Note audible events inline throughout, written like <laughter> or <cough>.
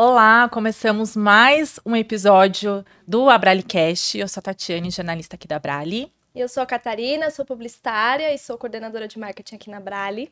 Olá, começamos mais um episódio do Abralicast. Eu sou a Tatiane, jornalista aqui da Brali. Eu sou a Catarina, sou publicitária e sou coordenadora de marketing aqui na Brali.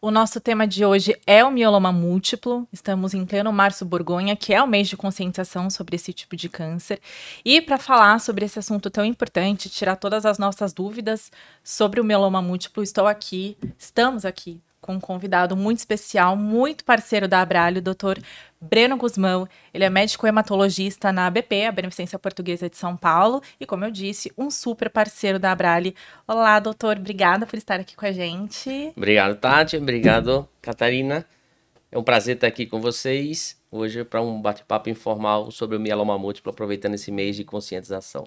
O nosso tema de hoje é o mieloma múltiplo. Estamos em pleno março Borgonha, que é o mês de conscientização sobre esse tipo de câncer. E para falar sobre esse assunto tão importante, tirar todas as nossas dúvidas sobre o mieloma múltiplo, estou aqui, estamos aqui com um convidado muito especial, muito parceiro da Abralho, o doutor Breno Guzmão. Ele é médico hematologista na ABP, a Beneficência Portuguesa de São Paulo, e como eu disse, um super parceiro da Abralho. Olá, doutor, obrigada por estar aqui com a gente. Obrigado, Tati. Obrigado, Catarina. É um prazer estar aqui com vocês hoje para um bate-papo informal sobre o mieloma múltiplo, aproveitando esse mês de conscientização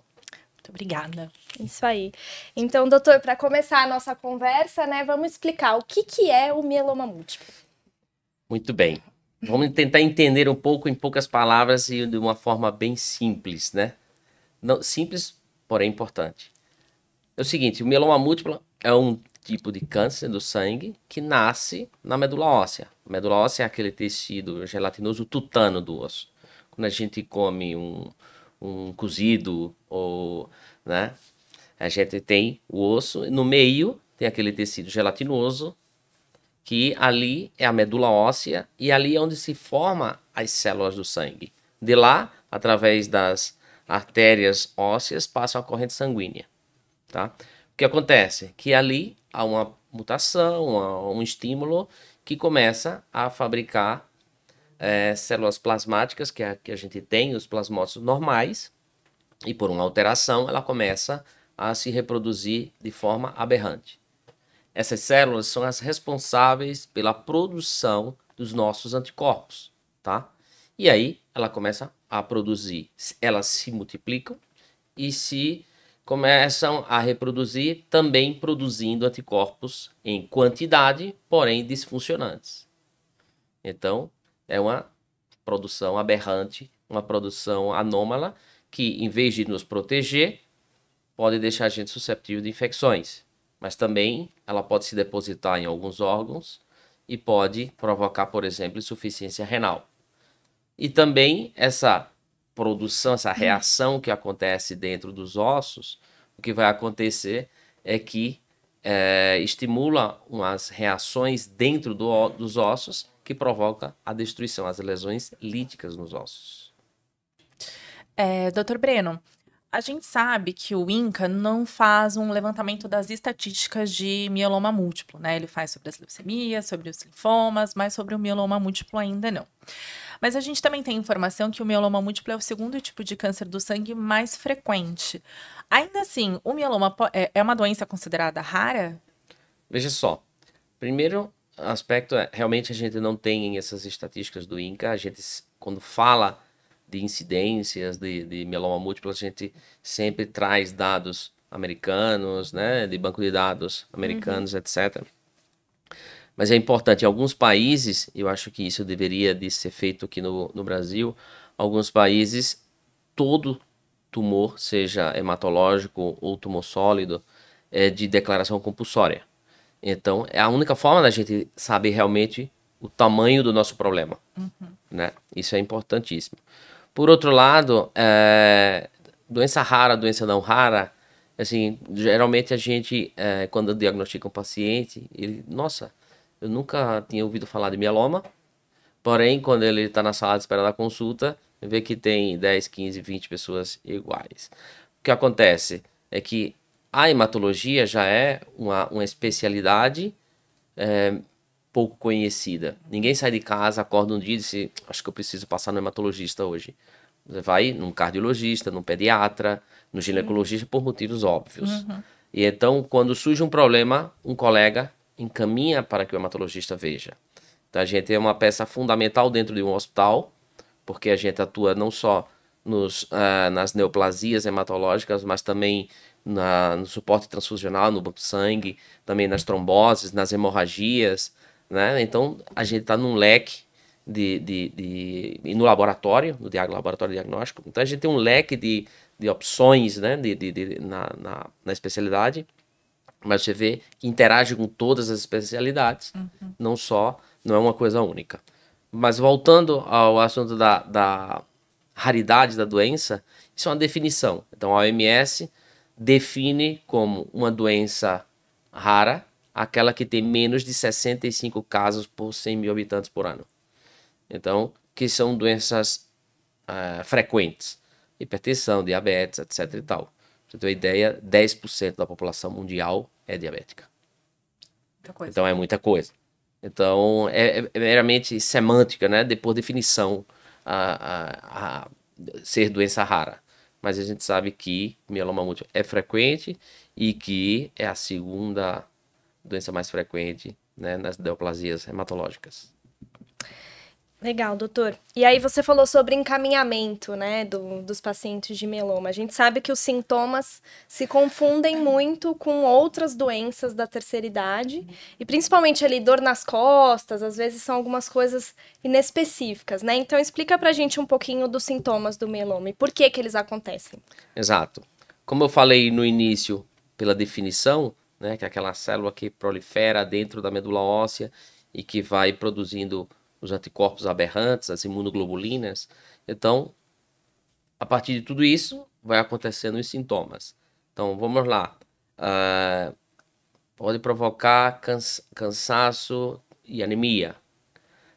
obrigada. Isso aí. Então, doutor, para começar a nossa conversa, né, vamos explicar o que, que é o mieloma múltiplo. Muito bem. Vamos tentar entender um pouco em poucas palavras e de uma forma bem simples, né? Não, simples, porém importante. É o seguinte, o mieloma múltiplo é um tipo de câncer do sangue que nasce na medula óssea. A medula óssea é aquele tecido gelatinoso tutano do osso. Quando a gente come um, um cozido ou, né? A gente tem o osso, no meio tem aquele tecido gelatinoso, que ali é a medula óssea e ali é onde se forma as células do sangue. De lá, através das artérias ósseas, passa a corrente sanguínea, tá? O que acontece? Que ali há uma mutação, um estímulo que começa a fabricar é, células plasmáticas, que, é, que a gente tem, os plasmócitos normais, e por uma alteração ela começa a se reproduzir de forma aberrante. Essas células são as responsáveis pela produção dos nossos anticorpos, tá? E aí ela começa a produzir, elas se multiplicam e se começam a reproduzir, também produzindo anticorpos em quantidade, porém disfuncionantes. Então, é uma produção aberrante, uma produção anômala, que em vez de nos proteger, pode deixar a gente susceptível de infecções. Mas também ela pode se depositar em alguns órgãos e pode provocar, por exemplo, insuficiência renal. E também essa produção, essa reação que acontece dentro dos ossos, o que vai acontecer é que é, estimula umas reações dentro do, dos ossos que provoca a destruição, as lesões líticas nos ossos. É, Dr. Breno, a gente sabe que o INCA não faz um levantamento das estatísticas de mieloma múltiplo, né? Ele faz sobre as leucemias, sobre os linfomas, mas sobre o mieloma múltiplo ainda não. Mas a gente também tem informação que o mieloma múltiplo é o segundo tipo de câncer do sangue mais frequente. Ainda assim, o mieloma é, é uma doença considerada rara? Veja só. Primeiro, aspecto é, realmente a gente não tem essas estatísticas do INCA, a gente quando fala de incidências de, de mieloma múltiplo, a gente sempre traz dados americanos, né, de banco de dados americanos, uhum. etc. Mas é importante, em alguns países, eu acho que isso deveria de ser feito aqui no, no Brasil, alguns países, todo tumor, seja hematológico ou tumor sólido, é de declaração compulsória. Então, é a única forma da gente saber realmente o tamanho do nosso problema. Uhum. Né? Isso é importantíssimo. Por outro lado, é, doença rara, doença não rara, assim, geralmente a gente, é, quando diagnostica um paciente, ele, nossa, eu nunca tinha ouvido falar de mieloma, porém, quando ele está na sala de espera da consulta, vê que tem 10, 15, 20 pessoas iguais. O que acontece é que a hematologia já é uma, uma especialidade é, pouco conhecida. Ninguém sai de casa, acorda um dia e diz: Acho que eu preciso passar no hematologista hoje. Você vai num cardiologista, num pediatra, no ginecologista, por motivos óbvios. Uhum. E então, quando surge um problema, um colega encaminha para que o hematologista veja. Então, a gente é uma peça fundamental dentro de um hospital, porque a gente atua não só nos, uh, nas neoplasias hematológicas, mas também na, no suporte transfusional, no banco de sangue, também nas tromboses, nas hemorragias, né? Então, a gente está num leque de, de, de, e no laboratório, no diag, laboratório diagnóstico. Então, a gente tem um leque de, de opções né? de, de, de na, na, na, especialidade, mas você vê que interage com todas as especialidades, uhum. não só, não é uma coisa única. Mas voltando ao assunto da, da raridade da doença, isso é uma definição. Então, a OMS define como uma doença rara aquela que tem menos de 65 casos por 100 mil habitantes por ano. Então, que são doenças uh, frequentes. Hipertensão, diabetes, etc e tal. Pra você ter uma ideia, 10% da população mundial é diabética. Então é muita coisa. Então é, é, é meramente semântica, né? De, por definição, a, a, a ser doença rara mas a gente sabe que mieloma múltiplo é frequente e que é a segunda doença mais frequente né, nas neoplasias hematológicas. Legal, doutor. E aí você falou sobre encaminhamento, né, do, dos pacientes de mieloma. A gente sabe que os sintomas se confundem muito com outras doenças da terceira idade, e principalmente ali dor nas costas, às vezes são algumas coisas inespecíficas, né? Então explica pra gente um pouquinho dos sintomas do mieloma e por que que eles acontecem. Exato. Como eu falei no início, pela definição, né, que é aquela célula que prolifera dentro da medula óssea e que vai produzindo os anticorpos aberrantes, as imunoglobulinas. Então, a partir de tudo isso, vai acontecendo os sintomas. Então, vamos lá. Uh, pode provocar cansa cansaço e anemia,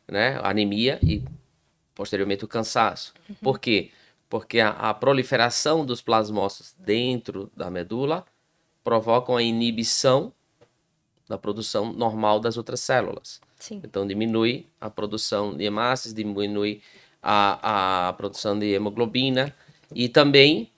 né? Anemia e posteriormente o cansaço. Uhum. Por quê? Porque a, a, proliferação dos plasmócitos dentro da medula provocam a inibição da produção normal das outras células. Sim. Então diminui a produção de hemácias, diminui a, a produção de hemoglobina e também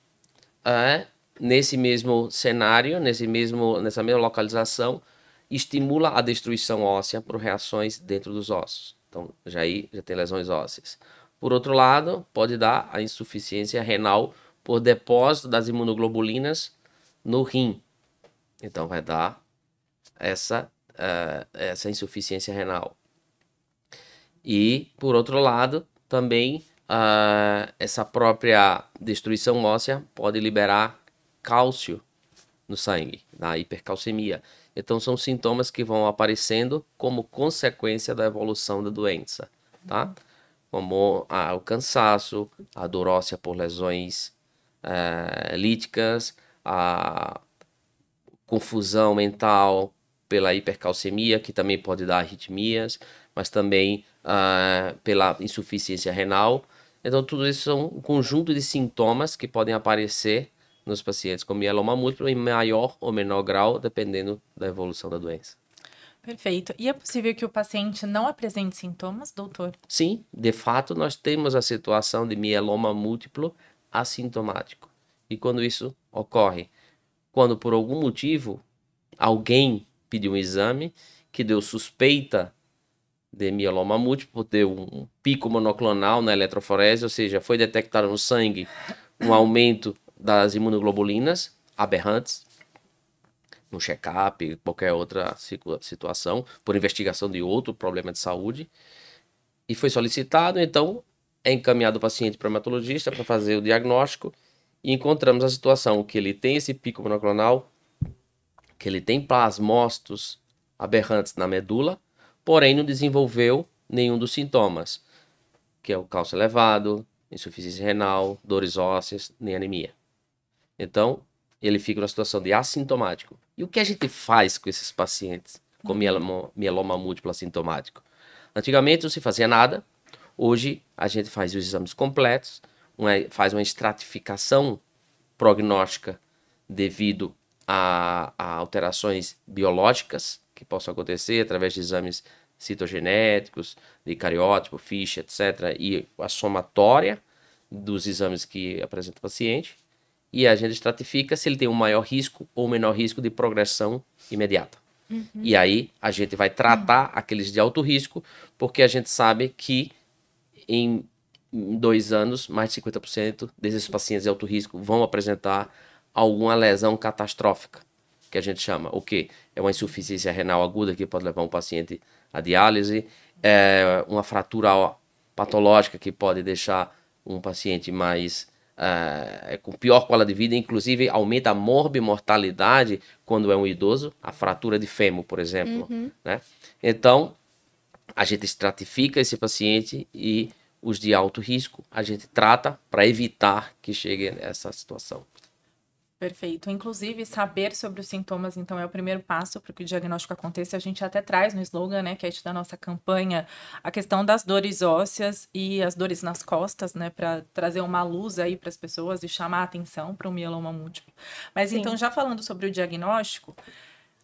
é, nesse mesmo cenário, nesse mesmo, nessa mesma localização, estimula a destruição óssea por reações dentro dos ossos. Então, já aí já tem lesões ósseas. Por outro lado, pode dar a insuficiência renal por depósito das imunoglobulinas no rim. Então, vai dar essa uh, eh, essa eh, insuficiência renal. E, por outro lado, também uh, essa própria destruição óssea pode liberar cálcio no sangue, na hipercalcemia. Então, são sintomas que vão aparecendo como consequência da evolução da doença, tá? Como ah, o cansaço, a dor óssea por lesões ah, líticas, a confusão mental, pela hipercalcemia, que também pode dar arritmias, mas também ah, pela insuficiência renal. Então, tudo isso são um conjunto de sintomas que podem aparecer nos pacientes com mieloma múltiplo em maior ou menor grau, dependendo da evolução da doença. Perfeito. E é possível que o paciente não apresente sintomas, doutor? Sim, de fato, nós temos a situação de mieloma múltiplo assintomático. E quando isso ocorre? Quando por algum motivo alguém de um exame que deu suspeita de mieloma múltiplo, deu um pico monoclonal na eletroforese, ou seja, foi detectado no sangue um aumento das imunoglobulinas aberrantes, no check-up, qualquer outra situação, por investigação de outro problema de saúde, e foi solicitado, então é encaminhado o paciente para o hematologista para fazer o diagnóstico e encontramos a situação que ele tem esse pico monoclonal que ele tem plasmócitos aberrantes na medula, porém não desenvolveu nenhum dos sintomas, que é o cálcio elevado, insuficiência renal, dores ósseas, nem anemia. Então, ele fica na situação de assintomático. E o que a gente faz com esses pacientes com uhum. mieloma, múltiplo assintomático? Antigamente não se fazia nada, hoje a gente faz os exames completos, uma, faz uma estratificação prognóstica devido a, a alterações biológicas que possam acontecer através de exames citogenéticos, de cariótipo, ficha, etc., e a somatória dos exames que apresenta o paciente. E a gente estratifica se ele tem um maior risco ou menor risco de progressão imediata. Uhum. E aí a gente vai tratar uhum. aqueles de alto risco, porque a gente sabe que em dois anos, mais de 50% desses pacientes de alto risco vão apresentar alguma lesão catastrófica, que a gente chama. O que? É uma insuficiência renal aguda que pode levar um paciente à diálise, é uma fratura patológica que pode deixar um paciente mais é, com pior qualidade de vida, inclusive aumenta a morbimortalidade quando é um idoso, a fratura de fêmur, por exemplo. Uhum. Né? Então, a gente estratifica esse paciente e os de alto risco a gente trata para evitar que chegue nessa essa situação. Perfeito. Inclusive, saber sobre os sintomas, então, é o primeiro passo para que o diagnóstico aconteça. A gente até traz no slogan, né, que é da nossa campanha, a questão das dores ósseas e as dores nas costas, né, para trazer uma luz aí para as pessoas e chamar a atenção para o mieloma múltiplo. Mas, então, Sim. então, já falando sobre o diagnóstico,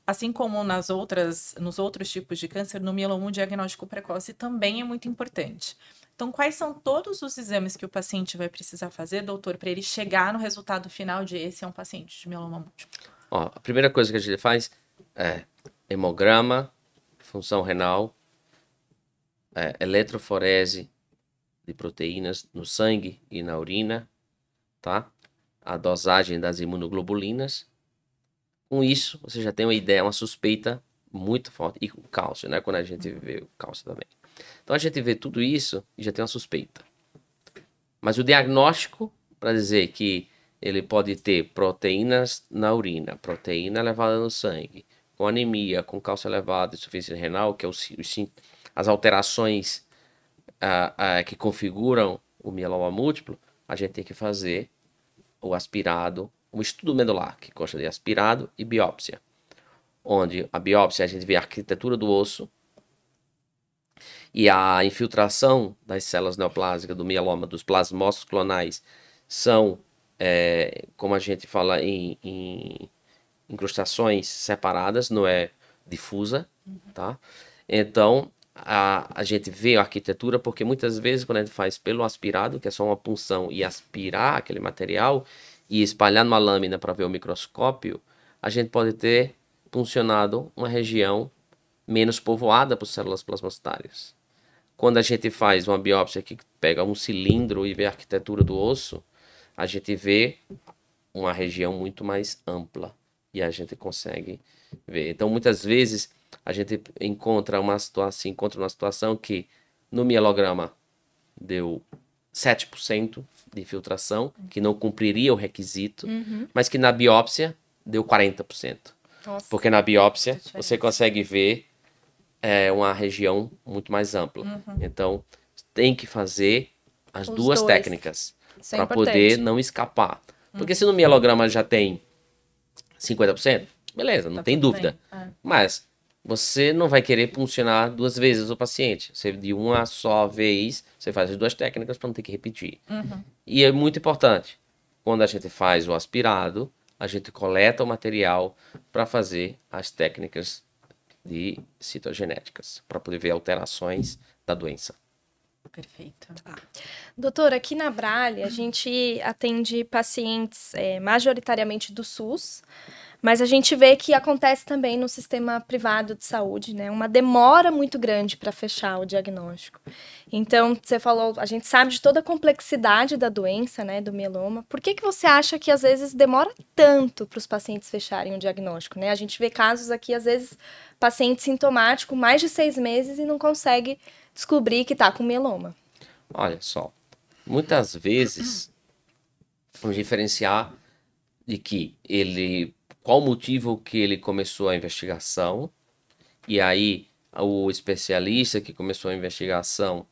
assim como nas outras, nos outros tipos de câncer, no mieloma o diagnóstico precoce também é muito importante. Então, quais são todos os exames que o paciente vai precisar fazer, doutor, para ele chegar no resultado final de esse é um paciente de mieloma múltiplo? Ó, a primeira coisa que a gente faz é hemograma, função renal, é, eletroforese de proteínas no sangue e na urina, tá? A dosagem das imunoglobulinas com isso, você já tem uma ideia, uma suspeita muito forte. E o cálcio, né? Quando a gente vê o cálcio também. Então a gente vê tudo isso e já tem uma suspeita. Mas o diagnóstico, para dizer que ele pode ter proteínas na urina, proteína elevada no sangue, com anemia, com cálcio elevado, insuficiência renal, que é os, os, as alterações uh, uh, que configuram o mieloma múltiplo, a gente tem que fazer o aspirado um estudo medular, que consta de aspirado e biópsia, onde a biópsia a gente vê a arquitetura do osso e a infiltração das células neoplásicas do mieloma, dos plasmócitos clonais, são, é, como a gente fala, em, em incrustações separadas, não é difusa, uhum. tá? Então, a, a gente vê a arquitetura, porque muitas vezes quando a gente faz pelo aspirado, que é só uma punção e aspirar aquele material, e espalhar numa lâmina para ver o microscópio, a gente pode ter funcionado uma região menos povoada por células plasmocitárias Quando a gente faz uma biópsia que pega um cilindro e vê a arquitetura do osso, a gente vê uma região muito mais ampla e a gente consegue ver. Então, muitas vezes a gente encontra uma situação, encontra uma situação que no mielograma deu 7% de filtração, uhum. que não cumpriria o requisito, uhum. mas que na biópsia deu 40%. Nossa, porque na biópsia você consegue ver é, uma região muito mais ampla. Uhum. Então, tem que fazer as Os duas dois. técnicas é para poder não escapar. Porque uhum. se no uhum. mielograma já tem 50%, beleza, não tá tem dúvida. É. Mas você não vai querer funcionar duas vezes o paciente. Você, de uma só vez, você faz as duas técnicas para não ter que repetir. Uhum. E é muito importante. Quando a gente faz o aspirado, a gente coleta o material para fazer as técnicas de citogenéticas, para poder ver alterações da doença. Perfeito. Ah. Doutora, aqui na Bralha, a gente atende pacientes é, majoritariamente do SUS, mas a gente vê que acontece também no sistema privado de saúde, né? Uma demora muito grande para fechar o diagnóstico. Então, você falou, a gente sabe de toda a complexidade da doença, né, do mieloma. Por que, que você acha que às vezes demora tanto para os pacientes fecharem o diagnóstico, né? A gente vê casos aqui, às vezes, paciente sintomático mais de seis meses e não consegue descobrir que está com mieloma. Olha só, muitas vezes <clears throat> vamos diferenciar de que ele qual o motivo que ele começou a investigação e aí o especialista que começou a investigação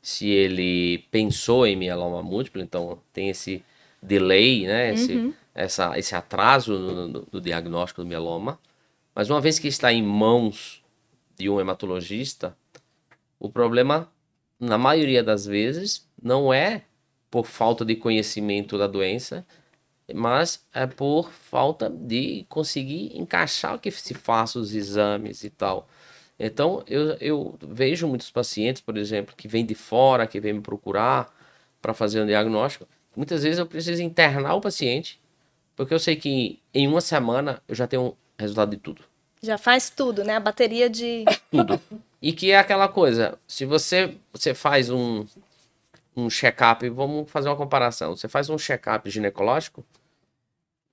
se ele pensou em mieloma múltiplo, então tem esse delay, né, esse, uhum. essa, esse atraso no, no, diagnóstico do mieloma. Mas uma vez que está em mãos de um hematologista, o problema, na maioria das vezes, não é por falta de conhecimento da doença, mas é por falta de conseguir encaixar o que se faça os exames e tal. Então, eu, eu vejo muitos pacientes, por exemplo, que vêm de fora, que vêm me procurar para fazer um diagnóstico. Muitas vezes eu preciso internar o paciente, porque eu sei que em uma semana eu já tenho resultado de tudo. Já faz tudo, né? A bateria de. Tudo. E que é aquela coisa, se você, você faz um, um check-up, vamos fazer uma comparação, você faz um check-up ginecológico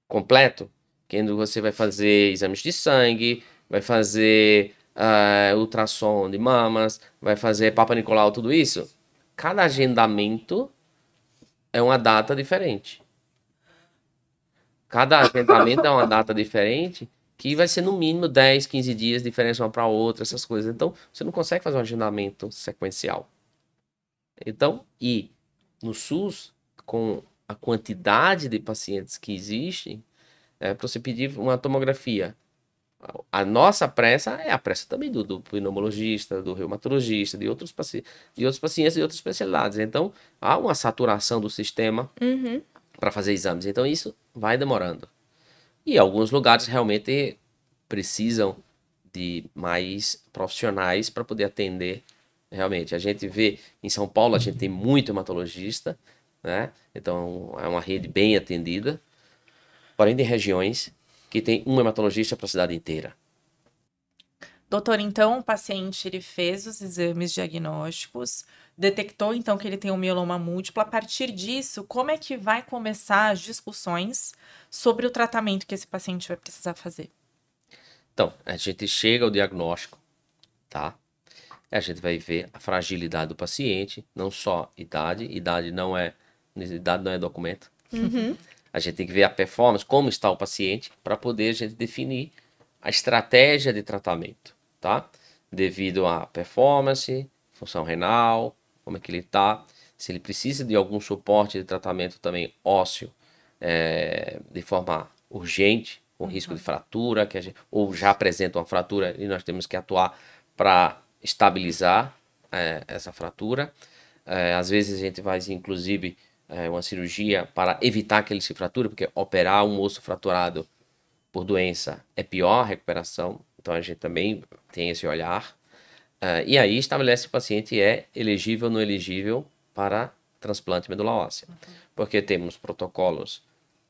completo, quando você vai fazer exames de sangue, vai fazer uh, ultrassom de mamas, vai fazer Papa Nicolau, tudo isso, cada agendamento é uma data diferente. Cada agendamento é uma data diferente que vai ser no mínimo 10, 15 dias, diferença uma para outra, essas coisas. Então, você não consegue fazer um agendamento sequencial. Então, e no SUS, com a quantidade de pacientes que existem, é, para você pedir uma tomografia. A nossa pressa é a pressa também do, do pneumologista, do reumatologista, de outros, paci de outros pacientes e outras especialidades. Então, há uma saturação do sistema uhum. para fazer exames. Então, isso vai demorando. E alguns lugares realmente precisam de mais profissionais para poder atender realmente. A gente vê em São Paulo, a gente tem muito hematologista, né? Então é uma rede bem atendida. Porém, tem regiões que tem um hematologista para a cidade inteira. Doutor, então o paciente ele fez os exames diagnósticos, detectou então que ele tem um mieloma múltiplo. A partir disso, como é que vai começar as discussões sobre o tratamento que esse paciente vai precisar fazer? Então, a gente chega ao diagnóstico, tá? A gente vai ver a fragilidade do paciente, não só idade, idade não é idade não é documento. Uhum. A gente tem que ver a performance, como está o paciente, para poder a gente definir a estratégia de tratamento tá? Devido à performance, função renal, como é que ele tá, se ele precisa de algum suporte de tratamento também ósseo é, de forma urgente, com risco de uhum. fratura, que gente, ou já apresenta uma fratura e nós temos que atuar para estabilizar é, essa fratura. É, às vezes a gente faz, inclusive, é, uma cirurgia para evitar que ele se frature, porque operar um osso fraturado por doença é pior a recuperação então a gente também tem esse olhar. Uh, e aí estabelece se o paciente é elegível ou não elegível para transplante medula óssea. Uhum. Porque temos protocolos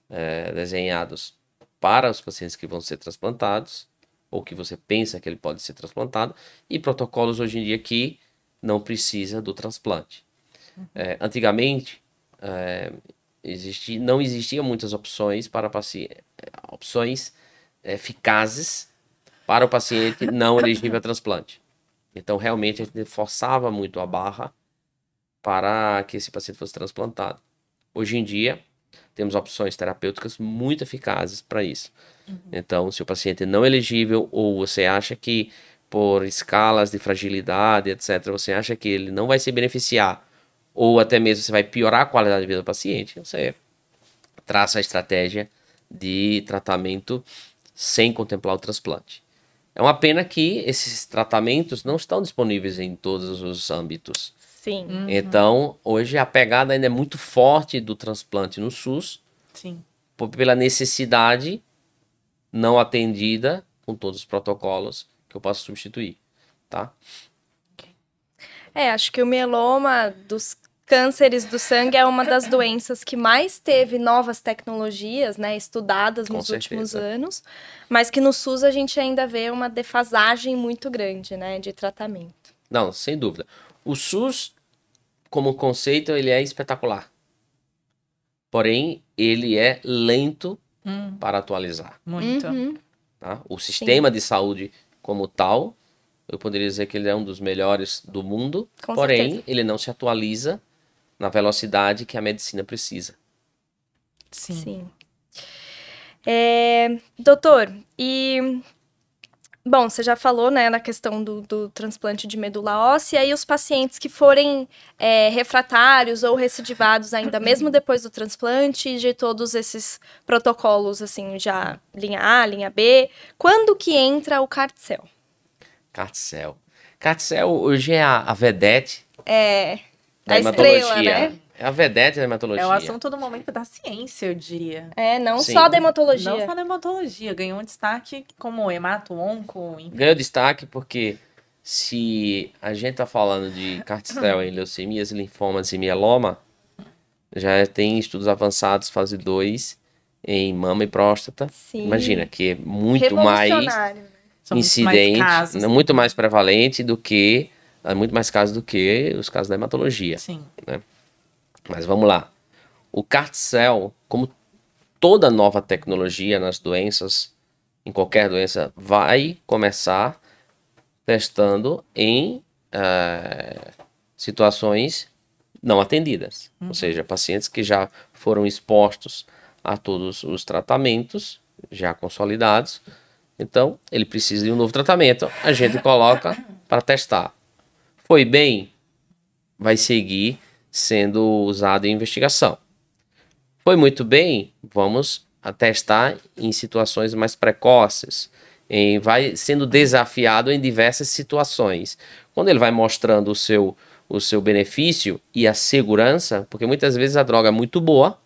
eh, desenhados para os pacientes que vão ser transplantados, ou que você pensa que ele pode ser transplantado, e protocolos hoje em dia que não precisa do transplante. Uhum. Eh, antigamente, é, não existiam muitas opções para pacientes, opções eficazes para o paciente não elegível a transplante. Então, realmente, a gente forçava muito a barra para que esse paciente fosse transplantado. Hoje em dia, temos opções terapêuticas muito eficazes para isso. Uhum. Então, se o paciente é não elegível ou você acha que por escalas de fragilidade, etc., você acha que ele não vai se beneficiar ou até mesmo você vai piorar a qualidade de vida do paciente, você traça a estratégia de tratamento sem contemplar o transplante. É uma pena que esses tratamentos não estão disponíveis em todos os âmbitos. Sim. Uhum. Então, hoje a pegada ainda é muito forte do transplante no SUS. Sim. pela necessidade não atendida com todos os protocolos que eu posso substituir, tá? É, acho que o mieloma dos cânceres do sangue é uma das doenças que mais teve novas tecnologias, né, estudadas Com nos certeza. últimos anos, mas que no SUS a gente ainda vê uma defasagem muito grande, né, de tratamento. Não, sem dúvida. O SUS, como conceito, ele é espetacular. Porém, ele é lento hum. para atualizar. Muito. Uhum. Tá? O sistema Sim. de saúde como tal, eu poderia dizer que ele é um dos melhores do mundo, Com porém certeza. ele não se atualiza na velocidade que a medicina precisa. Sim. Sim. É, doutor, e Bom, você já falou, né, na questão do, do, transplante de medula óssea e os pacientes que forem é, refratários ou recidivados ainda, mesmo depois do transplante de todos esses protocolos, assim, já linha A, linha B, quando que entra o carticel? Carticel. Carticel hoje é a, a vedete. É da hematologia. Estrela, né? É a vedete da hematologia. É o assunto do momento da ciência, eu diria. É, não Sim. só da hematologia. Não só da hematologia. Ganhou um destaque como hemato, onco, enfim. Ganhou destaque porque se a gente tá falando de cartistel <clears throat> em leucemias, linfomas e mieloma, já tem estudos avançados, fase 2, em mama e próstata. Sim. Imagina, que é muito mais né? incidente, mais casos, muito mais prevalente do que é muito mais casos do que os casos da hematologia. Sim. Né? Mas vamos lá. O CART-cell, como toda nova tecnologia nas doenças, em qualquer doença, vai começar testando em uh, situações não atendidas. Uhum. Ou seja, pacientes que já foram expostos a todos os tratamentos, já consolidados. Então, ele precisa de um novo tratamento. A gente coloca para testar foi bem, vai seguir sendo usado em investigação. Foi muito bem, vamos testar em situações mais precoces. Em, vai sendo desafiado em diversas situações. Quando ele vai mostrando o seu, o seu benefício e a segurança, porque muitas vezes a droga é muito boa,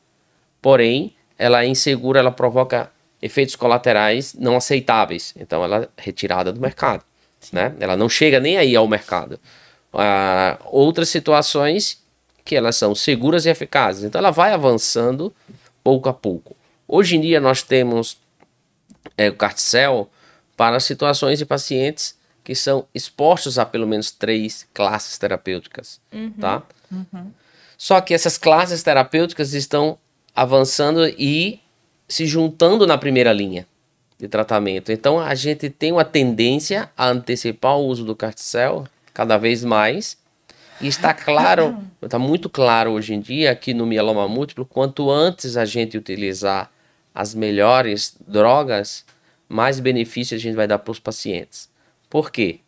porém ela é insegura, ela provoca efeitos colaterais não aceitáveis. Então ela é retirada do mercado. Né? Ela não chega nem aí ao mercado outras situações que elas são seguras e eficazes. Então ela vai avançando pouco a pouco. Hoje em dia nós temos é, o carticel para situações de pacientes que são expostos a pelo menos três classes terapêuticas, uhum, tá? Uhum. Só que essas classes terapêuticas estão avançando e se juntando na primeira linha de tratamento. Então a gente tem uma tendência a antecipar o uso do carticel cada vez mais. E está claro, <coughs> está muito claro hoje em dia que no mieloma múltiplo, quanto antes a gente utilizar as melhores drogas, mais benefício a gente vai dar para os pacientes. Por quê?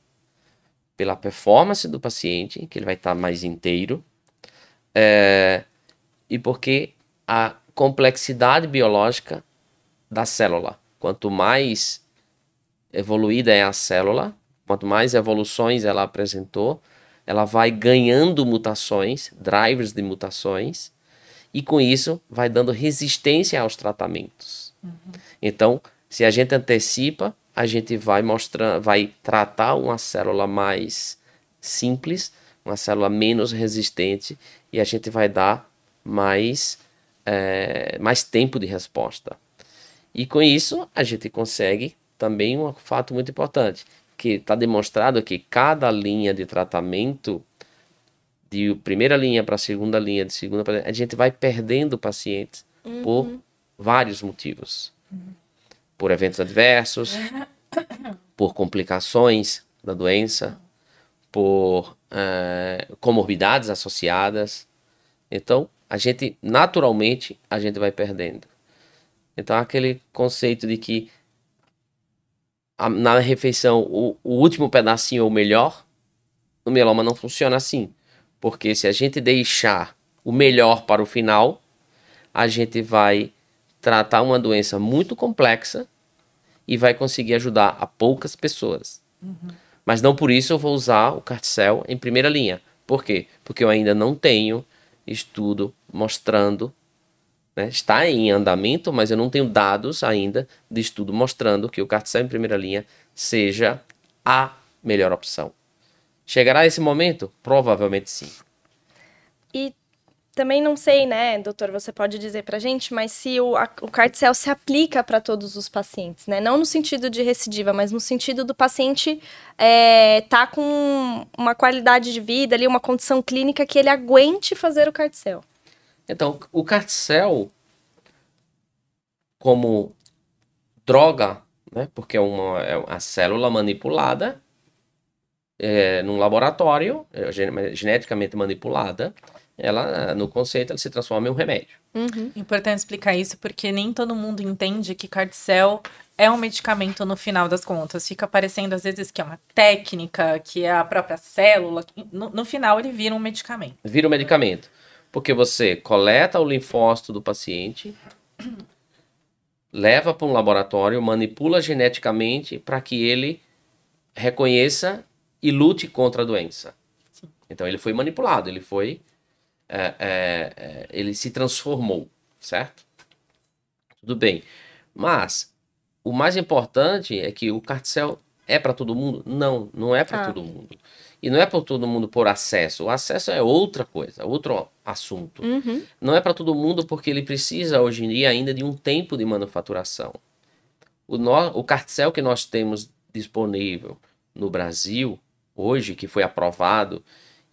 Pela performance do paciente, que ele vai estar tá mais inteiro, é, e porque a complexidade biológica da célula. Quanto mais evoluída é a célula, quanto mais evoluções ela apresentou, ela vai ganhando mutações, drivers de mutações, e com isso vai dando resistência aos tratamentos. Uhum. Então, se a gente antecipa, a gente vai mostrar, vai tratar uma célula mais simples, uma célula menos resistente, e a gente vai dar mais, é, mais tempo de resposta. E com isso, a gente consegue também um fato muito importante que está demonstrado que cada linha de tratamento, de primeira linha para segunda linha, de segunda para a gente vai perdendo pacientes uhum. por vários motivos. Uhum. Por eventos adversos, <coughs> por complicações da doença, por uh, comorbidades associadas. Então, a gente naturalmente a gente vai perdendo. Então, aquele conceito de que a, na refeição o, o último pedacinho ou melhor, no mieloma não funciona assim. Porque se a gente deixar o melhor para o final, a gente vai tratar uma doença muito complexa e vai conseguir ajudar a poucas pessoas. Uhum. Mas não por isso eu vou usar o carticel em primeira linha. Por quê? Porque eu ainda não tenho estudo mostrando né? está em andamento, mas eu não tenho dados ainda de estudo mostrando que o cartesão em primeira linha seja a melhor opção. Chegará esse momento? Provavelmente sim. E também não sei, né, doutor, você pode dizer para a gente, mas se o, a, o se aplica para todos os pacientes, né? Não no sentido de recidiva, mas no sentido do paciente é, tá com uma qualidade de vida ali, uma condição clínica que ele aguente fazer o cartel. Então, o cartel como droga, né, porque é uma, é uma célula manipulada é, num laboratório, é, geneticamente manipulada, ela, no conceito, ela se transforma em um remédio. Uhum. Importante explicar isso, porque nem todo mundo entende que cartel é um medicamento no final das contas. Fica parecendo, às vezes, que é uma técnica, que é a própria célula. No, no final, ele vira um medicamento. Vira um medicamento. Porque você coleta o linfócito do paciente, leva para um laboratório, manipula geneticamente para que ele reconheça e lute contra a doença. Então ele foi manipulado, ele foi. É, é, é, ele se transformou, certo? Tudo bem. Mas o mais importante é que o cartel é para todo mundo? Não, não é para ah. todo mundo. E não é para todo mundo por acesso. O acesso é outra coisa, outro assunto. Uhum. Não é para todo mundo porque ele precisa hoje em dia ainda de um tempo de manufaturação. O, no, o cartel que nós temos disponível no Brasil hoje, que foi aprovado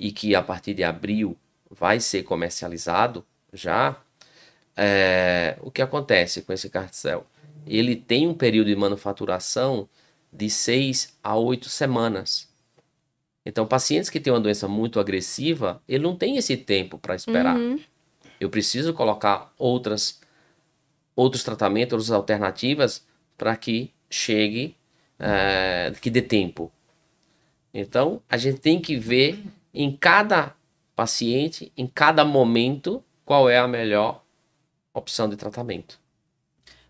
e que a partir de abril vai ser comercializado já, é, o que acontece com esse cartel? Ele tem um período de manufaturação de 6 a 8 semanas. Então, pacientes que têm uma doença muito agressiva, ele não tem esse tempo para esperar. Uhum. Eu preciso colocar outras outros tratamentos, outras alternativas para que chegue, é, que dê tempo. Então, a gente tem que ver em cada paciente, em cada momento, qual é a melhor opção de tratamento.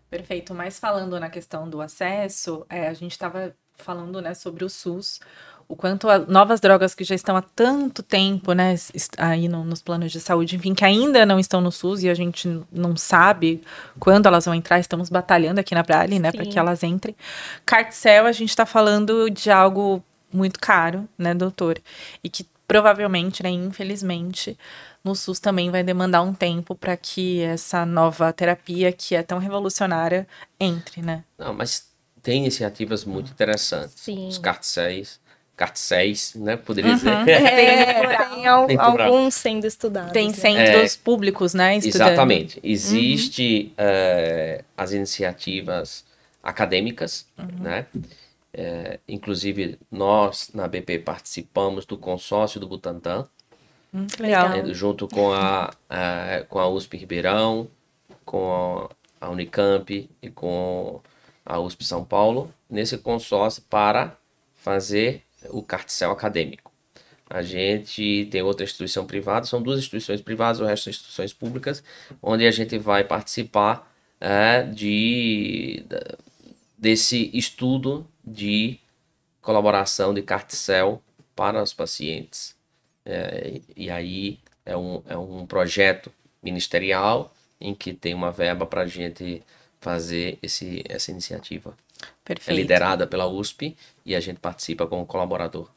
Perfeito. Mas falando na questão do acesso, é, a gente estava falando né, sobre o SUS, o quanto a, novas drogas que já estão há tanto tempo né, aí no, nos planos de saúde, enfim, que ainda não estão no SUS e a gente não sabe quando elas vão entrar, estamos batalhando aqui na Brale, né, para que elas entrem. Cartcel, a gente está falando de algo muito caro, né, doutor? E que provavelmente, né, infelizmente, no SUS também vai demandar um tempo para que essa nova terapia que é tão revolucionária entre, né? Não, mas tem iniciativas muito interessantes. Sim. Os cartéis, cartéis, né? Poderia uhum. dizer. É, tem, al tem alguns sendo estudados. Tem né? centros é, públicos, né? Estudando. Exatamente. Existem uhum. Eh, as iniciativas acadêmicas, uhum. né? É, inclusive, nós, na BP, participamos do consórcio do Butantan, Hum, legal. É, junto com a, a, com a USP Ribeirão, com a Unicamp e com a USP São Paulo, nesse consórcio para fazer o cartel acadêmico. A gente tem outra instituição privada, são duas instituições privadas, o resto são instituições públicas, onde a gente vai participar é, de, desse estudo de colaboração de cartel para os pacientes é, e aí é um, é um projeto ministerial em que tem uma verba para a gente fazer esse, essa iniciativa. É Perfeito. É liderada pela USP e a gente participa como colaborador.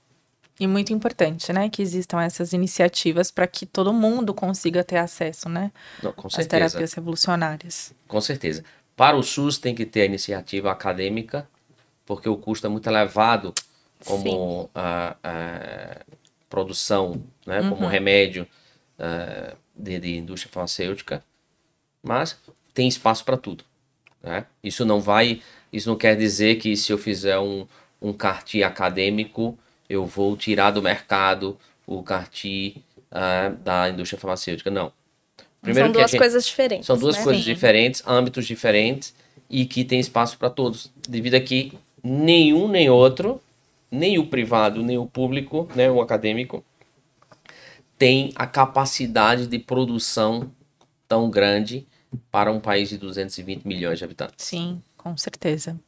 E muito importante, né, que existam essas iniciativas para que todo mundo consiga ter acesso, né, Não, com às terapias revolucionárias. Com certeza. Para o SUS tem que ter a iniciativa acadêmica, porque o custo é muito elevado como a, a, produção, né, uhum. como remédio uh, de, de, indústria farmacêutica, mas tem espaço para tudo. Né? Isso não vai, isso não quer dizer que se eu fizer um, um acadêmico, eu vou tirar do mercado o carti uh, eh, da indústria farmacêutica, não. Primeiro são duas gente, coisas diferentes. São duas né? coisas Sim. diferentes, âmbitos diferentes e que tem espaço para todos, devido a que nenhum nem outro nem o privado, nem o público, né, o acadêmico, tem a capacidade de produção tão grande para um país de 220 milhões de habitantes. Sim, com certeza.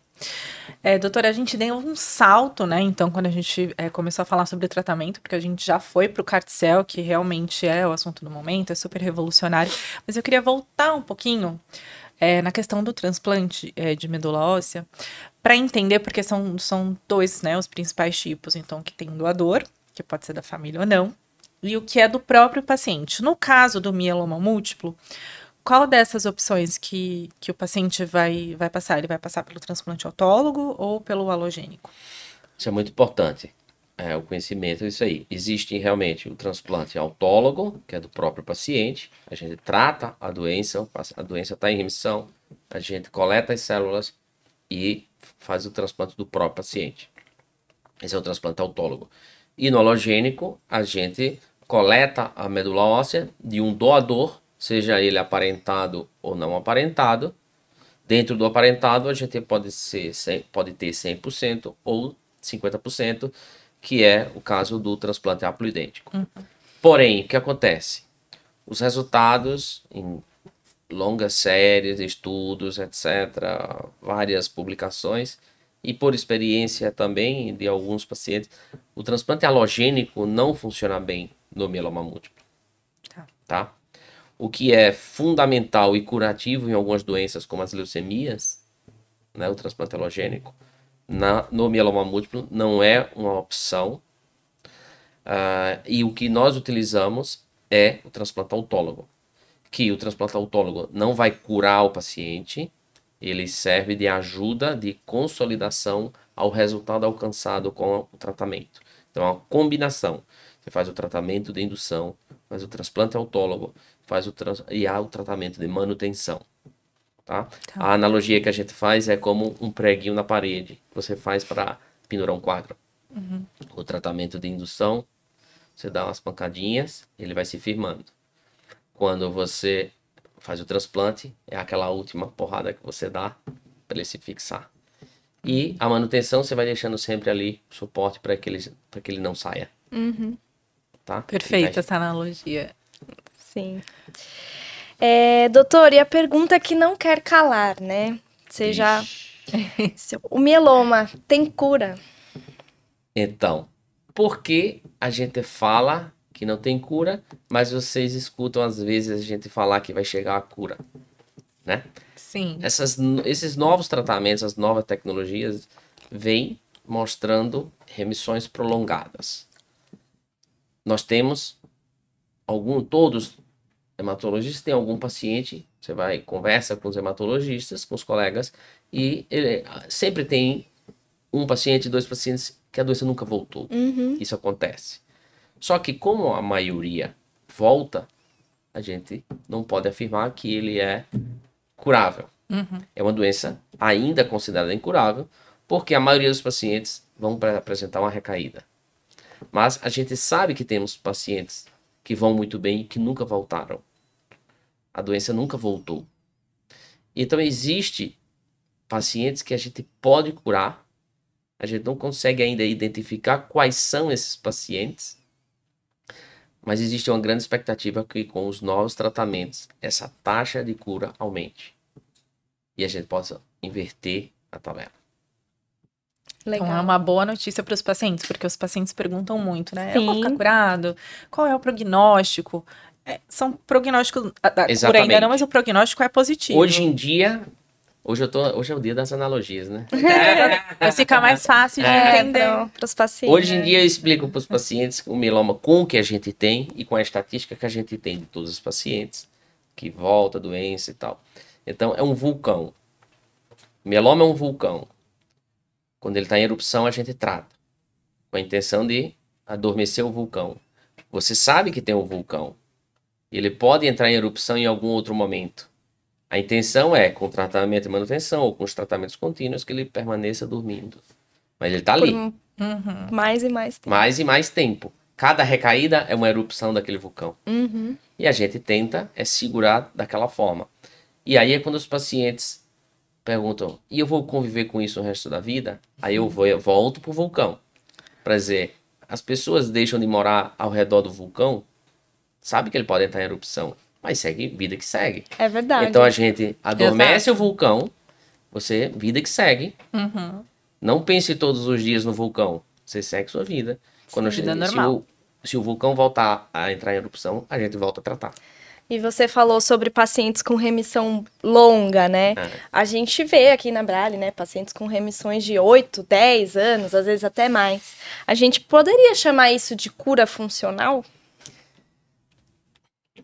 É, doutora, a gente deu um salto, né? Então, quando a gente é, começou a falar sobre tratamento, porque a gente já foi para o cartel, que realmente é o assunto do momento, é super revolucionário. Mas eu queria voltar um pouquinho é, na questão do transplante é, de medula óssea, para entender, porque são, são dois, né, os principais tipos. Então, que tem doador, que pode ser da família ou não, e o que é do próprio paciente. No caso do mieloma múltiplo, qual dessas opções que, que o paciente vai, vai passar? Ele vai passar pelo transplante autólogo ou pelo halogênico? Isso é muito importante é, o conhecimento é isso aí. Existe realmente o transplante autólogo, que é do próprio paciente. A gente trata a doença, a doença está em remissão, a gente coleta as células e faz o transplante do próprio paciente. Esse é o transplante autólogo. E no halogênico, a gente coleta a medula óssea de um doador, seja ele aparentado ou não aparentado. Dentro do aparentado, a gente pode, ser, pode ter 100% ou 50% que é o caso do transplante haploidêntico. Uhum. Porém, o que acontece? Os resultados em longas séries, estudos, etc., várias publicações, e por experiência também de alguns pacientes, o transplante halogênico não funciona bem no mieloma múltiplo. Tá. tá? O que é fundamental e curativo em algumas doenças, como as leucemias, né, o transplante halogênico, na, no mieloma múltiplo não é uma opção. Uh, e o que nós utilizamos é o transplante autólogo, que o transplante autólogo não vai curar o paciente, ele serve de ajuda, de consolidação ao resultado alcançado com o tratamento. Então, é uma combinação. Você faz o tratamento de indução, faz o transplante autólogo, faz o trans... e há o tratamento de manutenção. Tá? tá? A analogia que a gente faz é como um preguinho na parede que você faz para pendurar um quadro. Uhum. O tratamento de indução, você dá umas pancadinhas, ele vai se firmando. Quando você faz o transplante, é aquela última porrada que você dá para ele se fixar. E a manutenção você vai deixando sempre ali suporte para que, ele, que ele não saia. Uhum. Tá? Perfeita essa analogia. Sim. É, doutor, e a pergunta que não quer calar, né? Você já. <laughs> o mieloma tem cura? Então, por que a gente fala que não tem cura, mas vocês escutam às vezes a gente falar que vai chegar a cura, né? Sim. Essas, esses novos tratamentos, as novas tecnologias vêm mostrando remissões prolongadas. Nós temos algum, todos hematologista tem algum paciente, você vai, conversa com os hematologistas, com os colegas, e ele, ah, sempre tem um paciente, dois pacientes que a doença nunca voltou. Uhum. Isso acontece. Só que como a maioria volta, a gente não pode afirmar que ele é curável. Uhum. É uma doença ainda considerada incurável, porque a maioria dos pacientes vão apresentar uma recaída. Mas a gente sabe que temos pacientes que vão muito bem e que nunca voltaram. A doença nunca voltou. Então existe pacientes que a gente pode curar, a gente não consegue ainda identificar quais são esses pacientes, mas existe uma grande expectativa que com os novos tratamentos essa taxa de cura aumente e a gente possa inverter a tabela. Legal. Então é uma boa notícia para os pacientes, porque os pacientes perguntam muito, né? Sim. Eu vou ficar curado? Qual é o prognóstico? É, são prognósticos. Por ainda não, mas o prognóstico é positivo. Hoje em dia, Hoje, eu tô, hoje é o dia das analogias, né? <laughs> Vai ficar mais fácil de é, entender é, para os pacientes. Hoje em dia eu explico para os pacientes o mieloma com o que a gente tem e com a estatística que a gente tem de todos os pacientes, que volta, doença e tal. Então, é um vulcão. Mieloma é um vulcão. Quando ele está em erupção, a gente trata com a intenção de adormecer o vulcão. Você sabe que tem um vulcão. Ele pode entrar em erupção em algum outro momento. A intenção é, com tratamento e manutenção, ou com os tratamentos contínuos, que ele permaneça dormindo. Mas ele está ali. Uhum. Mais e mais tempo. Mais e mais tempo. Cada recaída é uma erupção daquele vulcão. Uhum. E a gente tenta é segurar daquela forma. E aí é quando os pacientes perguntam, e eu vou conviver com isso o resto da vida? Aí eu, vou, eu volto pro vulcão. Pra dizer, as pessoas deixam de morar ao redor do vulcão, sabe que ele pode entrar em erupção, mas segue vida que segue. É verdade. Então a gente adormece Exato. o vulcão, você, vida que segue. Uhum. Não pense todos os dias no vulcão, você segue sua vida. Quando Sim, gente, vida normal. Se o, se o vulcão voltar a entrar em erupção, a gente volta a tratar. E você falou sobre pacientes com remissão longa, né? É. A gente vê aqui na Braille, né, pacientes com remissões de 8, 10 anos, às vezes até mais. A gente poderia chamar isso de cura funcional?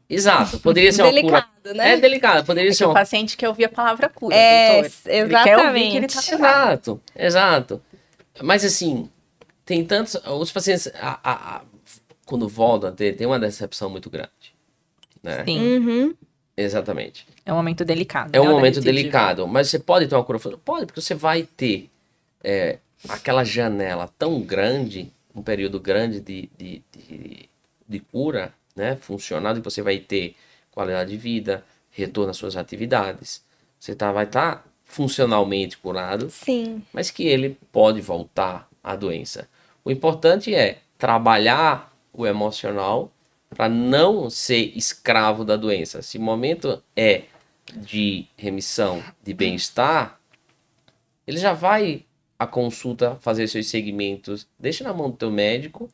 Exato, poderia ser delicado, uma cura. Né? É delicado, poderia é ser um paciente que ouvir a palavra cura, é, doutor. Exatamente. Ele quer ouvir que ele tá Exato, exato. Mas assim, tem tantos, os pacientes a, a, a, quando voltam tem uma decepção muito grande né? Sim. Uhum. Exatamente. É um momento delicado. É um né? momento delicado, mas você pode ter uma cura futura? Pode, porque você vai ter é, aquela janela tão grande, um período grande de, de, de, de cura, né? Funcionado, que você vai ter qualidade de vida, retorno às suas atividades. Você tá, vai estar tá funcionalmente curado. Sim. Mas que ele pode voltar à doença. O importante é trabalhar o emocional para não ser escravo da doença. Se o momento é de remissão, de bem-estar, ele já vai à consulta fazer seus segmentos, deixa na mão do teu médico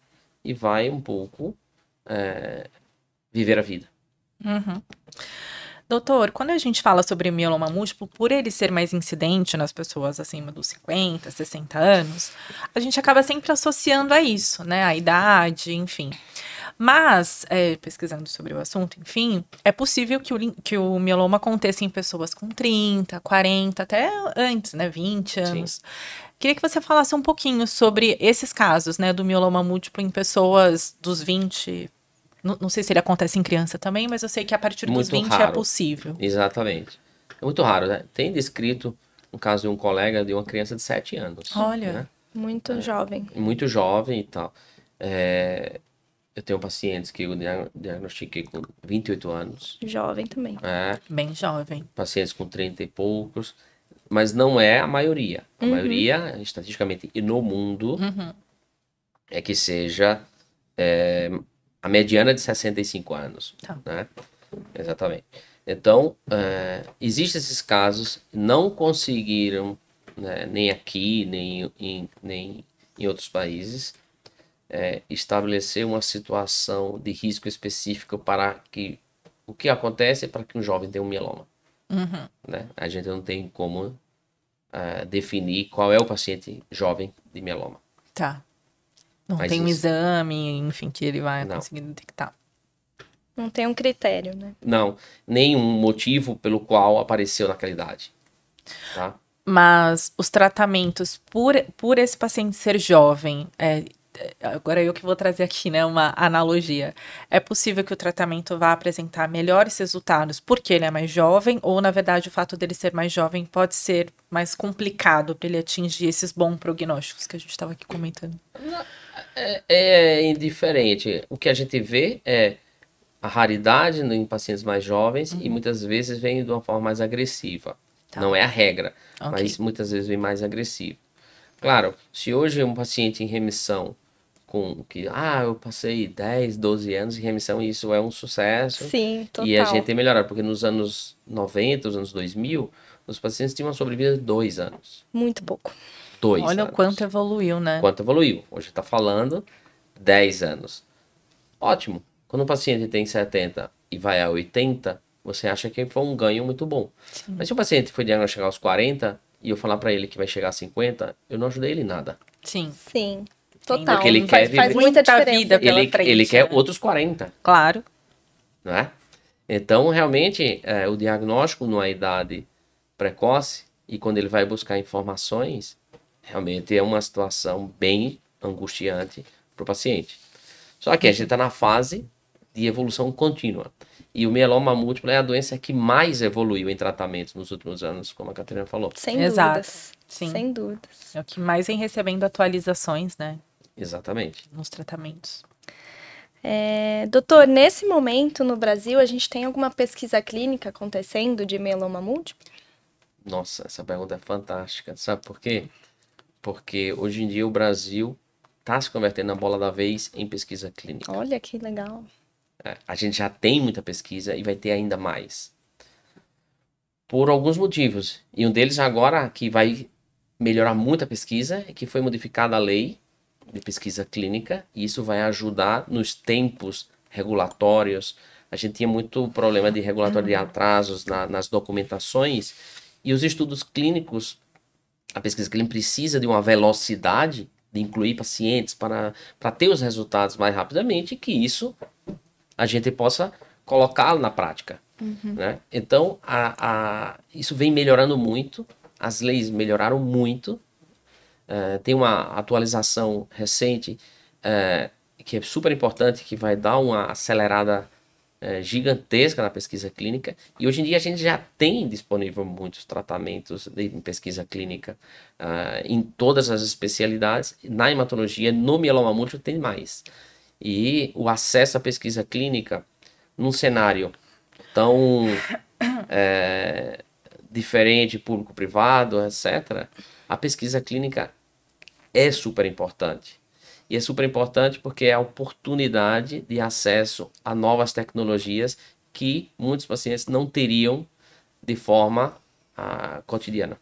e vai um pouco é, viver a vida. Uhum. Doutor, quando a gente fala sobre mieloma múltiplo, por ele ser mais incidente nas pessoas acima dos 50, 60 anos, a gente acaba sempre associando a isso, né? A idade, enfim. Mas, é, pesquisando sobre o assunto, enfim, é possível que o, que o mieloma aconteça em pessoas com 30, 40, até antes, né? 20 anos. Sim. Queria que você falasse um pouquinho sobre esses casos, né, do mieloma múltiplo em pessoas dos 20 não, não sei se ele acontece em criança também, mas eu sei que a partir dos muito 20 é raro. é possível. Exatamente. É muito raro, né? Tem descrito um caso de um colega de uma criança de 7 anos. Olha. Né? Muito é, jovem. Muito jovem e tal. É, eu tenho pacientes que eu diagnostiquei com 28 anos. Jovem também. É, Bem jovem. Pacientes com 30 e poucos. Mas não é a maioria. A uhum. maioria, estatisticamente, e no mundo, uhum. é que seja é, a mediana é de 65 anos. Tá. Né? Exatamente. Então, eh, existem esses casos, não conseguiram, né, nem aqui, nem em, nem em outros países, é, estabelecer uma situação de risco específico para que o que acontece é para que um jovem tenha um mieloma. Uhum. Né? A gente não tem como uh, definir qual é o paciente jovem de mieloma. Tá. Não Mas tem isso... um exame, enfim, que ele vai não. conseguir detectar. Não tem um critério, né? Não, nenhum motivo pelo qual apareceu naquela idade. Tá? Mas os tratamentos, por, por esse paciente ser jovem, é, é agora é eu que vou trazer aqui, né, uma analogia. É possível que o tratamento vá apresentar melhores resultados porque ele é mais jovem, ou na verdade o fato dele ser mais jovem pode ser mais complicado para ele atingir esses bons prognósticos que a gente estava aqui comentando. Não. É, é, é indiferente. O que a gente vê é a raridade em pacientes mais jovens uhum. e muitas vezes vem de uma forma mais agressiva. Tá. Não é a regra, okay. mas muitas vezes vem mais agressivo. Claro, se hoje um paciente em remissão com que, ah, eu passei 10, 12 anos em remissão e isso é um sucesso. Sim, total. E a gente tem melhorado, porque nos anos 90, os anos 2000, os pacientes tinham uma sobrevida de dois anos. Muito pouco dois Olha anos. o quanto evoluiu, né? Quanto evoluiu. Hoje está falando 10 anos. Ótimo. Quando um paciente tem 70 e vai a 80, você acha que foi um ganho muito bom. Sim. Mas se o paciente foi diagnosticar aos 40 e eu falar para ele que vai chegar a 50, eu não ajudei ele nada. Sim. Sim. Total. Porque ele faz, quer viver... faz muita, diferença vida pela ele, frente. Ele né? quer outros 40. Claro. Não é? Então, realmente, é, o diagnóstico numa idade precoce e quando ele vai buscar informações, realmente é uma situação bem angustiante para o paciente. Só que a gente está na uhum. fase de evolução contínua. E o mieloma múltiplo é a doença que mais evoluiu em tratamentos nos últimos anos, como a Catarina falou. Sem Exato. dúvidas. Sim. Sem dúvidas. É o que mais vem recebendo atualizações, né? Exatamente. Nos tratamentos. É, doutor, nesse momento no Brasil, a gente tem alguma pesquisa clínica acontecendo de mieloma múltiplo? Nossa, essa pergunta é fantástica. Sabe por quê? porque hoje em dia o Brasil está se convertendo na bola da vez em pesquisa clínica. Olha que legal. É, a gente já tem muita pesquisa e vai ter ainda mais. Por alguns motivos. E um deles agora que vai melhorar muito a pesquisa é que foi modificada a lei de pesquisa clínica e isso vai ajudar nos tempos regulatórios. A gente tinha muito problema de regulatório de uhum. atrasos na, nas documentações e os estudos clínicos a pesquisa clínica precisa de uma velocidade de incluir pacientes para, para ter os resultados mais rapidamente, que isso a gente possa colocá-lo na prática. Uhum. Né? Então, a, a, isso vem melhorando muito, as leis melhoraram muito. Eh, tem uma atualização recente eh, que é super importante, que vai dar uma acelerada é, gigantesca na pesquisa clínica e hoje em dia a gente já tem disponível muitos tratamentos de, em pesquisa clínica uh, em todas as especialidades. Na hematologia, no mieloma múltiplo tem mais. E o acesso à pesquisa clínica num cenário tão é, diferente público-privado, etc., a pesquisa clínica é super importante. E é super importante porque é a oportunidade de acesso a novas tecnologias que muitos pacientes não teriam de forma ah, cotidiana.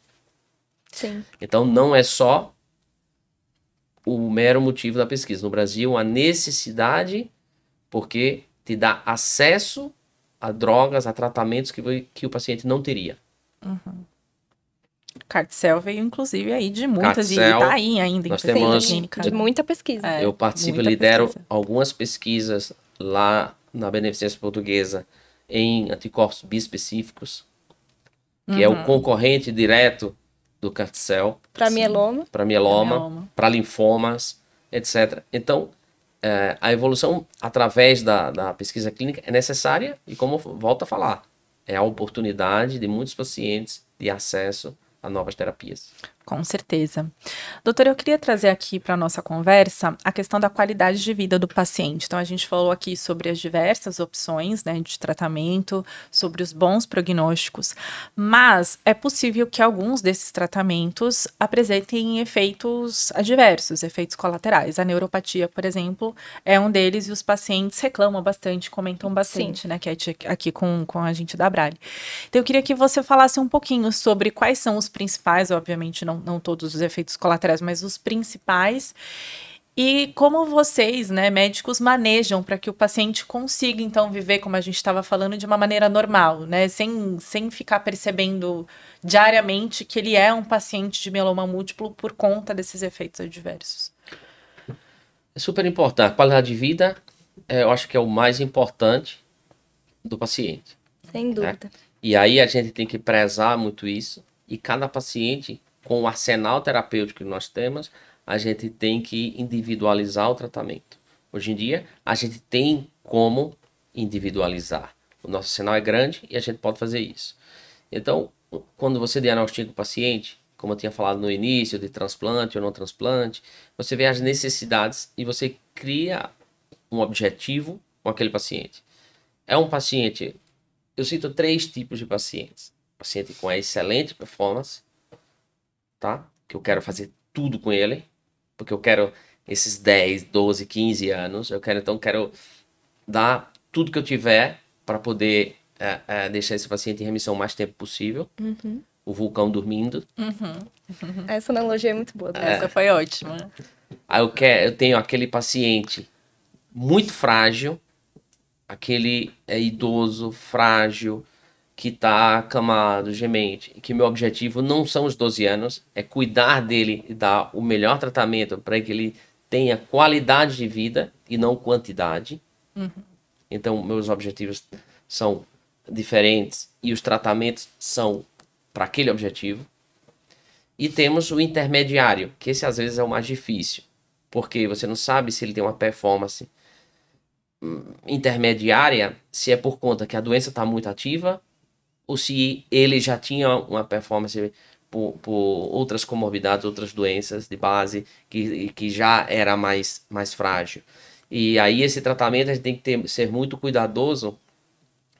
Sim. Então não é só o mero motivo da pesquisa. No Brasil, a necessidade, porque te dá acesso a drogas, a tratamentos que, que o paciente não teria. Uhum. Cartcel veio, inclusive, aí de muitas, Cartcel, e está aí ainda nós em temos clínica. De muita pesquisa. É, eu participo, lidero algumas pesquisas lá na Beneficência Portuguesa em anticorpos bispecíficos, que uhum. é o uhum. concorrente direto do Cartcel. Para mieloma. Para mieloma, para linfomas, etc. Então, é, a evolução através da, da pesquisa clínica é necessária e, como volta a falar, é a oportunidade de muitos pacientes de acesso a novas terapias. Com certeza. Doutora, eu queria trazer aqui para a nossa conversa a questão da qualidade de vida do paciente. Então, a gente falou aqui sobre as diversas opções né, de tratamento, sobre os bons prognósticos, mas é possível que alguns desses tratamentos apresentem efeitos adversos, efeitos colaterais. A neuropatia, por exemplo, é um deles e os pacientes reclamam bastante, comentam bastante, Sim. né, que aqui com, com a gente da Brale. Então, eu queria que você falasse um pouquinho sobre quais são os principais, obviamente, não não todos os efeitos colaterais, mas os principais. E como vocês, né, médicos, manejam para que o paciente consiga, então, viver, como a gente estava falando, de uma maneira normal, né? Sem, sem ficar percebendo diariamente que ele é um paciente de mieloma múltiplo por conta desses efeitos adversos. É super importante. A qualidade de vida, é, eu acho que é o mais importante do paciente. Sem né? dúvida. Né? E aí a gente tem que prezar muito isso. E cada paciente com o arsenal terapêutico que nós temos, a gente tem que individualizar o tratamento. Hoje em dia, a gente tem como individualizar. O nosso arsenal é grande e a gente pode fazer isso. Então, quando você diagnostica o paciente, como eu tinha falado no início, de transplante ou não transplante, você vê as necessidades e você cria um objetivo com aquele paciente. É um paciente, eu cito três tipos de pacientes: paciente com excelente performance, tá? Que eu quero fazer tudo com ele, porque eu quero esses 10, 12, 15 anos, eu quero então quero dar tudo que eu tiver para poder é, é, deixar esse paciente em remissão o mais tempo possível. Uhum. O vulcão dormindo. Uhum. Essa analogia é muito boa. Né? É. Essa foi ótima. Aí eu, quero, eu tenho aquele paciente muito frágil, aquele é, idoso frágil que está acamado, gemente, que meu objetivo não são os 12 anos, é cuidar dele e dar o melhor tratamento para que ele tenha qualidade de vida e não quantidade. Uhum. Então, meus objetivos são diferentes e os tratamentos são para aquele objetivo. E temos o intermediário, que esse às vezes é o mais difícil, porque você não sabe se ele tem uma performance hum, intermediária, se é por conta que a doença está muito ativa ou se ele já tinha uma performance por, por outras comorbidades, outras doenças de base que, que já era mais, mais frágil. E aí esse tratamento a gente tem que ter, ser muito cuidadoso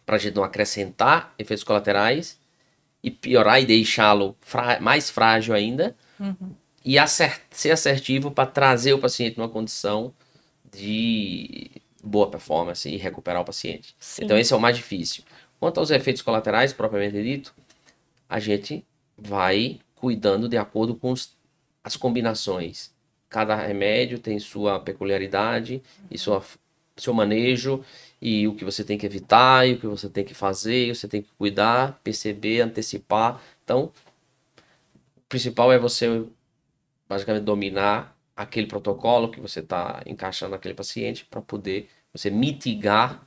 para a gente não acrescentar efeitos colaterais e piorar e deixá-lo mais frágil ainda uhum. e acert ser assertivo para trazer o paciente numa condição de boa performance e recuperar o paciente. Sim. Então esse é o mais difícil. Quanto aos efeitos colaterais, propriamente dito, a gente vai cuidando de acordo com os, as combinações. Cada remédio tem sua peculiaridade e sua, seu manejo, e o que você tem que evitar, e o que você tem que fazer, e você tem que cuidar, perceber, antecipar. Então, o principal é você basicamente dominar aquele protocolo que você está encaixando naquele paciente para poder você mitigar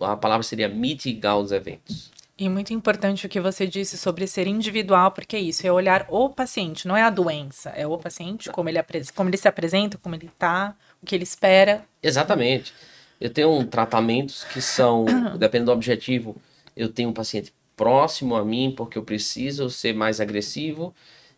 a palavra seria mitigar os eventos. E muito importante o que você disse sobre ser individual, porque é isso é olhar o paciente, não é a doença, é o paciente, como ele, como ele se apresenta, como ele está, o que ele espera. Exatamente. Eu tenho um, tratamentos que são, <coughs> dependendo do objetivo, eu tenho um paciente próximo a mim porque eu preciso ser mais agressivo,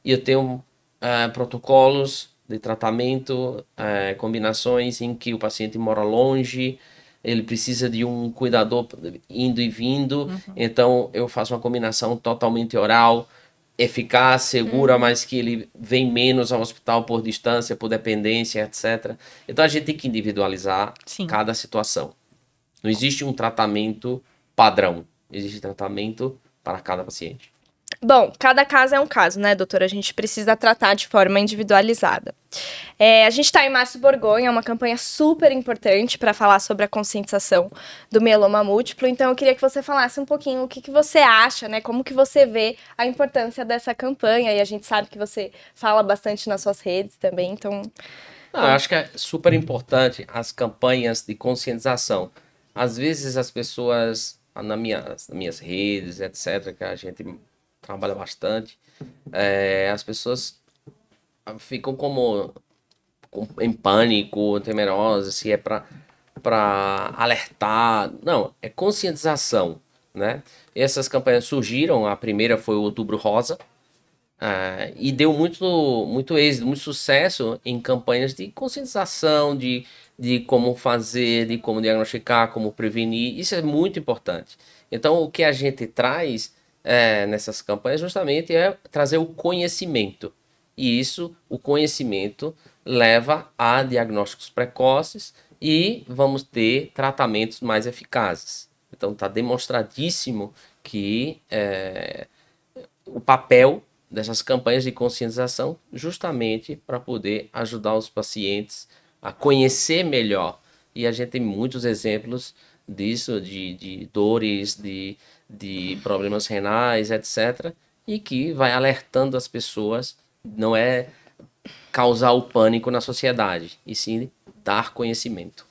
e eu tenho uh, protocolos de tratamento, uh, combinações em que o paciente mora longe, ele precisa de um cuidador indo e vindo. Uhum. Então eu faço uma combinação totalmente oral, eficaz, segura, uhum. mas que ele vem menos ao hospital por distância, por dependência, etc. Então a gente tem que individualizar Sim. cada situação. Não existe um tratamento padrão, existe tratamento para cada paciente. Bom, cada caso é um caso, né, doutora? A gente precisa tratar de forma individualizada. É, a gente está em março Borgonha, é uma campanha super importante para falar sobre a conscientização do mieloma múltiplo. Então, eu queria que você falasse um pouquinho o que, que você acha, né? Como que você vê a importância dessa campanha? E a gente sabe que você fala bastante nas suas redes também, então... Ah, acho que é super importante as campanhas de conscientização. Às vezes as pessoas, na minha nas minhas redes, etc., que a gente trabalha bastante. É, as pessoas ficam como, em pânico, temerosas, se é para para alertar, não, é conscientização, né? Essas campanhas surgiram, a primeira foi o Outubro Rosa, eh, e deu muito, muito êxito, muito sucesso em campanhas de conscientização, de, de como fazer, de como diagnosticar, como prevenir, isso é muito importante. Então, o que a gente traz é, nessas campanhas justamente é trazer o conhecimento. E isso, o conhecimento, leva a diagnósticos precoces e vamos ter tratamentos mais eficazes. Então está demonstradíssimo que é, o papel dessas campanhas de conscientização justamente para poder ajudar os pacientes a conhecer melhor. E a gente tem muitos exemplos disso, de, de dores, de de problemas renais, etc. E que vai alertando as pessoas, não é causar o pânico na sociedade, e sim dar conhecimento.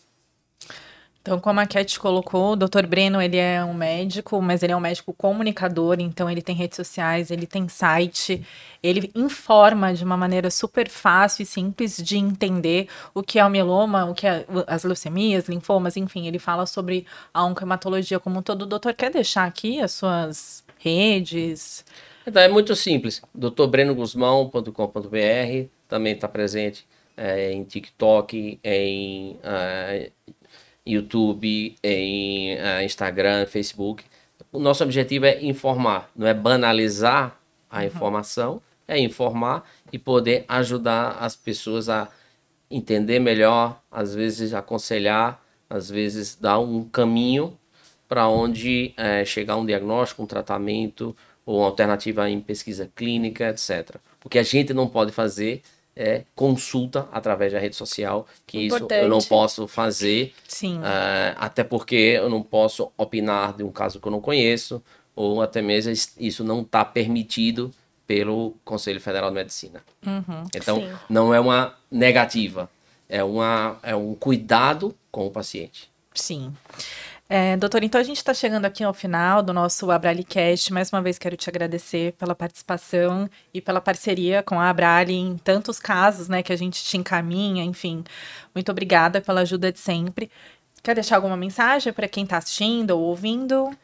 Então, como a Cat colocou, o Dr. Breno, ele é um médico, mas ele é um médico comunicador, então ele tem redes sociais, ele tem site, ele informa de uma maneira super fácil e simples de entender o que é o mieloma, o que é as leucemias, linfomas, enfim, ele fala sobre a oncohematologia como um todo. O doutor quer deixar aqui as suas redes? É, tá, é muito simples, drbreno.guzmão.com.br também está presente é, em TikTok, em ah, YouTube, em uh, Instagram, Facebook. O nosso objetivo é informar, não é banalizar a uhum. informação, é informar e poder ajudar as pessoas a entender melhor, às vezes aconselhar, às vezes dar um caminho para onde é, chegar um diagnóstico, um tratamento ou alternativa em pesquisa clínica, etc. O que a gente não pode fazer é consulta através da rede social, que Importante. isso eu não posso fazer, Sim. Uh, até porque eu não posso opinar de um caso que eu não conheço, ou até mesmo isso não está permitido pelo Conselho Federal de Medicina. Uhum, então, sim. não é uma negativa, é, uma, é um cuidado com o paciente. Sim. É, doutor, então a gente está chegando aqui ao final do nosso Abralicast. Mais uma vez quero te agradecer pela participação e pela parceria com a Abrali em tantos casos né, que a gente te encaminha. Enfim, muito obrigada pela ajuda de sempre. Quer deixar alguma mensagem para quem está assistindo ou ouvindo?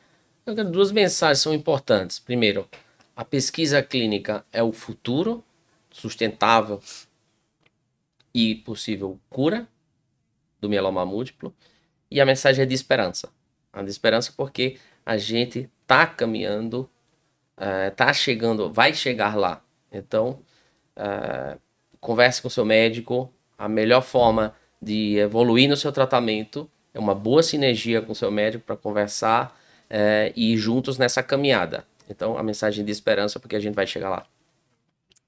Duas mensagens são importantes. Primeiro, a pesquisa clínica é o futuro sustentável e possível cura do mieloma múltiplo. E a mensagem é de esperança. A de esperança porque a gente está caminhando, está eh, chegando, vai chegar lá. Então, eh, converse com seu médico. A melhor forma de evoluir no seu tratamento é uma boa sinergia com seu médico para conversar eh, e ir juntos nessa caminhada. Então, a mensagem de esperança porque a gente vai chegar lá.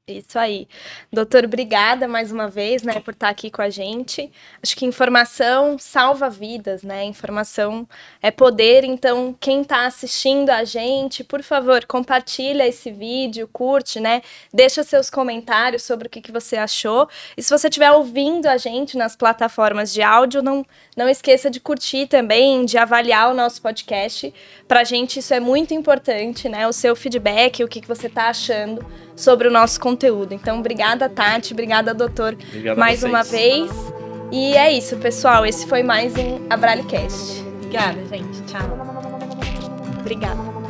Isso aí. Doutor, obrigada mais uma vez, né, por estar aqui com a gente. Acho que informação salva vidas, né? Informação é poder, então quem está assistindo a gente, por favor, compartilha esse vídeo, curte, né? Deixa seus comentários sobre o que, que você achou. E se você estiver ouvindo a gente nas plataformas de áudio, não, não esqueça de curtir também, de avaliar o nosso podcast. Para a gente isso é muito importante, né? O seu feedback, o que, que você está achando sobre o nosso conteúdo. Então, obrigada, Tati, obrigada, doutor, Obrigado mais uma vez. E é isso, pessoal. Esse foi mais um Abralicast. Obrigada, gente. Tchau. Obrigada.